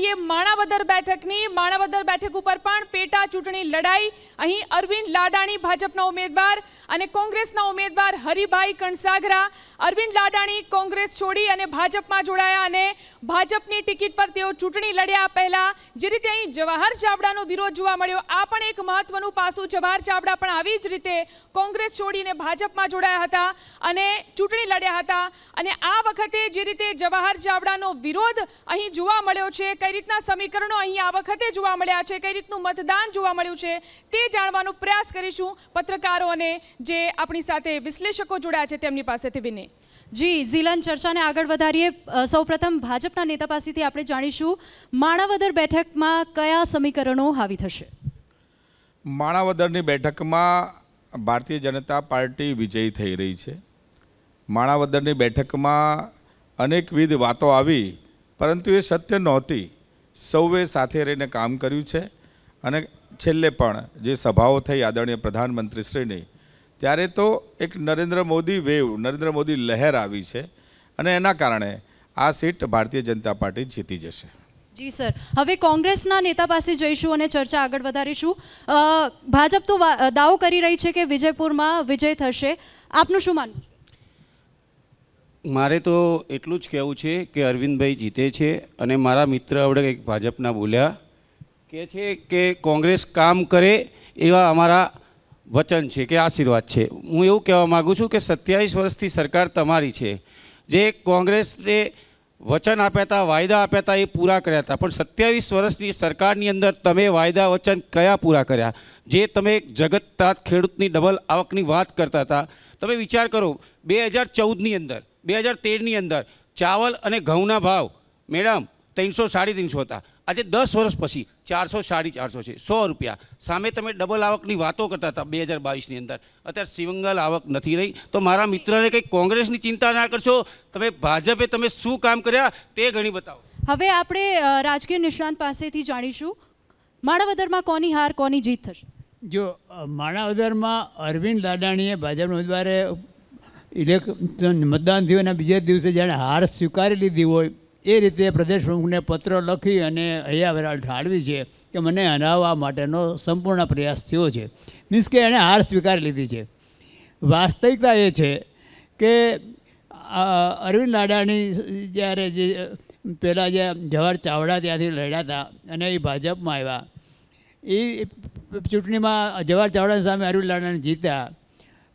કરીએ માણાવદર બેઠકની માણાવદર બેઠક ઉપર પણ પેટા ચૂંટણી લડાઈ અહીં અરવિંદ લાડાણી ભાજપના ઉમેદવાર અને કોંગ્રેસના ઉમેદવાર હરિભાઈ કણસાગરા અરવિંદ લાડાણી કોંગ્રેસ છોડી અને ભાજપમાં જોડાયા અને ભાજપની ટિકિટ પર તેઓ ચૂંટણી લડ્યા પહેલાં જે રીતે અહીં જવાહર ચાવડાનો વિરોધ જોવા મળ્યો આ પણ એક મહત્વનું પાસું જવાહર ચાવડા પણ આવી જ રીતે કોંગ્રેસ છોડીને ભાજપમાં જોડાયા હતા અને ચૂંટણી લડ્યા હતા અને આ વખતે જે રીતે જવાહર ચાવડાનો વિરોધ અહીં જોવા મળ્યો છે કઈ રીતના સમીકરણો અહીં આ વખતે જોવા મળ્યા છે કઈ રીતનું મતદાન જોવા મળ્યું છે તે જાણવાનો પ્રયાસ કરીશું પત્રકારો અને જે આપણી સાથે વિશ્લેષકો જોડાયા છે તેમની પાસેથી વિને જી ઝીલન ચર્ચાને આગળ વધારીએ સૌપ્રથમ ભાજપના નેતા પાસેથી આપણે જાણીશું માણાવદર બેઠકમાં કયા સમીકરણો હાવી થશે માણાવદરની બેઠકમાં ભારતીય જનતા પાર્ટી વિજયી થઈ રહી છે માણાવદરની બેઠકમાં અનેકવિધ વાતો આવી પરંતુ એ સત્ય નહોતી સૌએ સાથે રહીને કામ કર્યું છે અને છેલ્લે પણ જે સભાઓ થઈ આદરણીય પ્રધાનમંત્રીશ્રીની ત્યારે તો એક નરેન્દ્ર મોદી વેવ નરેન્દ્ર મોદી લહેર આવી છે અને એના કારણે આ સીટ ભારતીય જનતા પાર્ટી જીતી જશે જી સર હવે કોંગ્રેસના નેતા પાસે જઈશું અને ચર્ચા આગળ વધારીશું ભાજપ તો દાવો કરી રહી છે કે વિજયપુરમાં વિજય થશે આપનું શું માનવું મારે તો એટલું જ કહેવું છે કે અરવિંદભાઈ જીતે છે અને મારા મિત્ર આપણે કંઈક ભાજપના બોલ્યા કે છે કે કોંગ્રેસ કામ કરે એવા અમારા વચન છે કે આશીર્વાદ છે હું એવું કહેવા માગું છું કે સત્યાવીસ વર્ષથી સરકાર તમારી છે જે કોંગ્રેસને વચન આપ્યા હતા વાયદા આપ્યા હતા એ પૂરા કર્યા હતા પણ સત્યાવીસ વર્ષની સરકારની અંદર તમે વાયદા વચન કયા પૂરા કર્યા જે તમે જગતતાત ખેડૂતની ડબલ આવકની વાત કરતા હતા તમે વિચાર કરો બે હજાર ચૌદની અંદર બે હજાર તેરની અંદર ચાવલ અને ઘઉંના ભાવ મેડમ ત્રણસો સાડી ત્રણસો હતા આજે દસ વર્ષ પછી ચારસો સાડી ચારસો છે સો રૂપિયા સામે તમે ડબલ આવકની વાતો કરતા હતા બે હજાર બાવીસની અંદર અત્યારે સિંગલ આવક નથી રહી તો મારા મિત્રને કંઈ કોંગ્રેસની ચિંતા ના કરશો તમે ભાજપે તમે શું કામ કર્યા તે ઘણી બતાવો હવે આપણે રાજકીય નિષ્ણાંત પાસેથી જાણીશું માણાવદરમાં કોની હાર કોની જીત થશે જો માણાવદરમાં અરવિંદ લાડાણીએ ભાજપના ઉમેદવારે ઇલેક્શન મતદાન થયું અને બીજા દિવસે જાણે હાર સ્વીકારી લીધી હોય એ રીતે પ્રદેશ પ્રમુખને પત્ર લખી અને હૈયા વરાળ ઠાળવી છે કે મને હરાવવા માટેનો સંપૂર્ણ પ્રયાસ થયો છે મીન્સ કે એણે હાર સ્વીકારી લીધી છે વાસ્તવિકતા એ છે કે અરવિંદ લાડાણી જ્યારે જે પહેલાં જે જવાહર ચાવડા ત્યાંથી લડ્યા હતા અને એ ભાજપમાં આવ્યા એ ચૂંટણીમાં જવાહર ચાવડા સામે અરવિંદ લાડાણી જીત્યા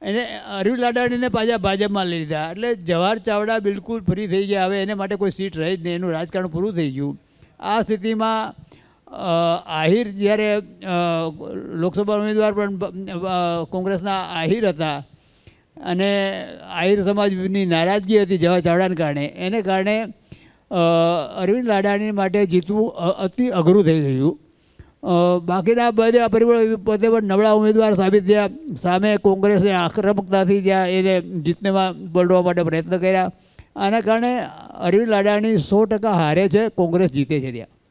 એને અરવિંદ લાડાણીને પાછા ભાજપમાં લઈ લીધા એટલે જવાહર ચાવડા બિલકુલ ફ્રી થઈ ગયા હવે એને માટે કોઈ સીટ રહી જ નહીં એનું રાજકારણ પૂરું થઈ ગયું આ સ્થિતિમાં આહિર જ્યારે લોકસભા ઉમેદવાર પણ કોંગ્રેસના આહિર હતા અને આહિર સમાજની નારાજગી હતી જવા ચાવડાને કારણે એને કારણે અરવિંદ લાડાણી માટે જીતવું અતિ અઘરું થઈ ગયું બાકીના બધા પરિબળો પોતે પણ નબળા ઉમેદવાર સાબિત થયા સામે કોંગ્રેસે આક્રમકતાથી ત્યાં એને જીતનેમાં બળવા માટે પ્રયત્ન કર્યા આના કારણે અરવિંદ લાડાણી સો ટકા હારે છે કોંગ્રેસ જીતે છે ત્યાં